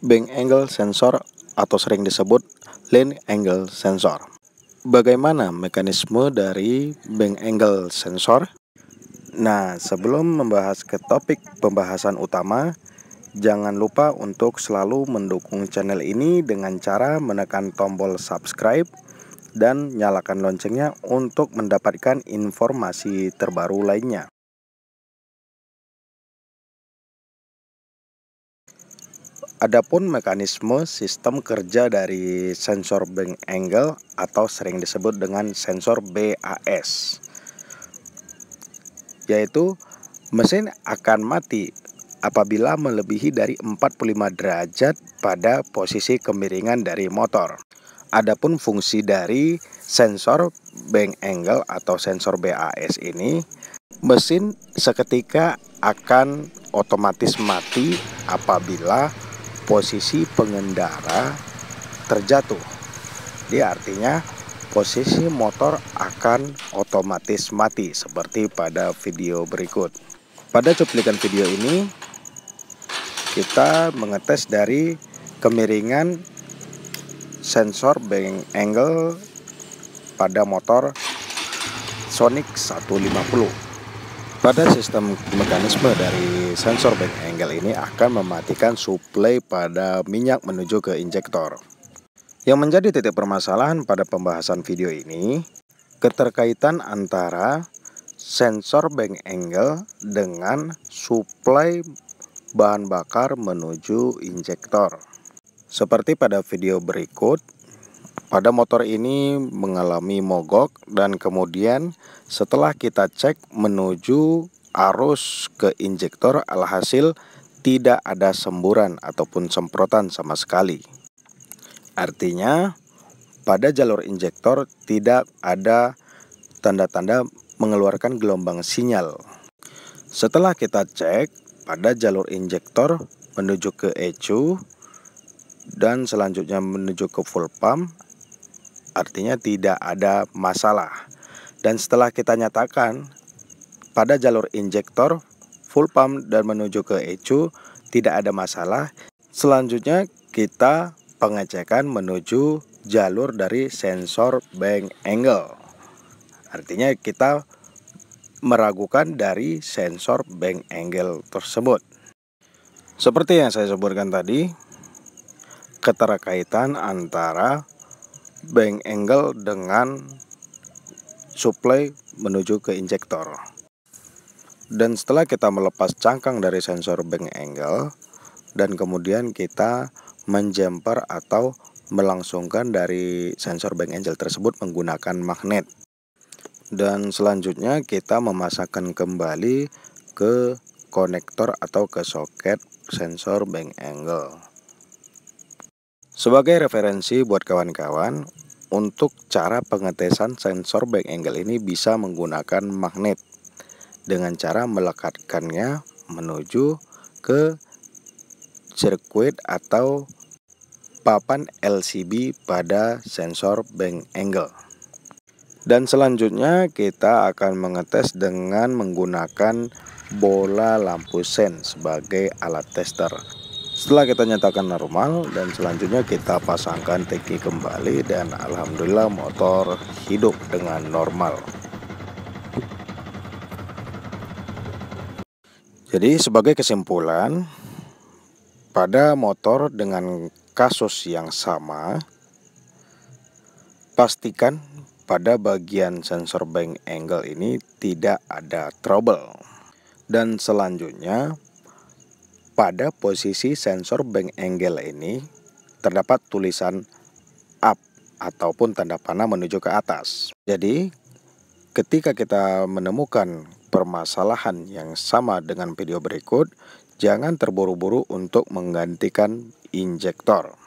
bank angle sensor atau sering disebut lane angle sensor. Bagaimana mekanisme dari bank angle sensor? Nah, sebelum membahas ke topik pembahasan utama, jangan lupa untuk selalu mendukung channel ini dengan cara menekan tombol subscribe dan nyalakan loncengnya untuk mendapatkan informasi terbaru lainnya. Adapun mekanisme sistem kerja dari sensor bank angle atau sering disebut dengan sensor BAS yaitu mesin akan mati apabila melebihi dari 45 derajat pada posisi kemiringan dari motor. Adapun fungsi dari sensor bank angle atau sensor BAS ini mesin seketika akan otomatis mati apabila posisi pengendara terjatuh. Jadi artinya posisi motor akan otomatis mati seperti pada video berikut. Pada cuplikan video ini kita mengetes dari kemiringan sensor bank angle pada motor Sonic 150. Pada sistem mekanisme dari sensor back angle ini akan mematikan suplai pada minyak menuju ke injektor. Yang menjadi titik permasalahan pada pembahasan video ini, keterkaitan antara sensor bank angle dengan suplai bahan bakar menuju injektor. Seperti pada video berikut, pada motor ini mengalami mogok dan kemudian setelah kita cek menuju arus ke injektor alhasil tidak ada semburan ataupun semprotan sama sekali. Artinya pada jalur injektor tidak ada tanda-tanda mengeluarkan gelombang sinyal. Setelah kita cek pada jalur injektor menuju ke ECU dan selanjutnya menuju ke full pump artinya tidak ada masalah. Dan setelah kita nyatakan pada jalur injektor full pump dan menuju ke ECU tidak ada masalah, selanjutnya kita pengecekan menuju jalur dari sensor bank angle. Artinya kita meragukan dari sensor bank angle tersebut. Seperti yang saya sebutkan tadi, keterkaitan antara bank angle dengan supply menuju ke injektor. Dan setelah kita melepas cangkang dari sensor bank angle dan kemudian kita menjemper atau melangsungkan dari sensor bank angle tersebut menggunakan magnet. Dan selanjutnya kita memasangkan kembali ke konektor atau ke soket sensor bank angle. Sebagai referensi buat kawan-kawan, untuk cara pengetesan sensor back angle ini bisa menggunakan magnet dengan cara melekatkannya menuju ke sirkuit atau papan LCD pada sensor bank angle. Dan selanjutnya kita akan mengetes dengan menggunakan bola lampu sen sebagai alat tester. Setelah kita nyatakan normal dan selanjutnya kita pasangkan teki kembali dan alhamdulillah motor hidup dengan normal. Jadi sebagai kesimpulan pada motor dengan kasus yang sama pastikan pada bagian sensor bank angle ini tidak ada trouble. Dan selanjutnya pada posisi sensor bank angle ini terdapat tulisan up ataupun tanda panah menuju ke atas. Jadi ketika kita menemukan permasalahan yang sama dengan video berikut, jangan terburu-buru untuk menggantikan injektor.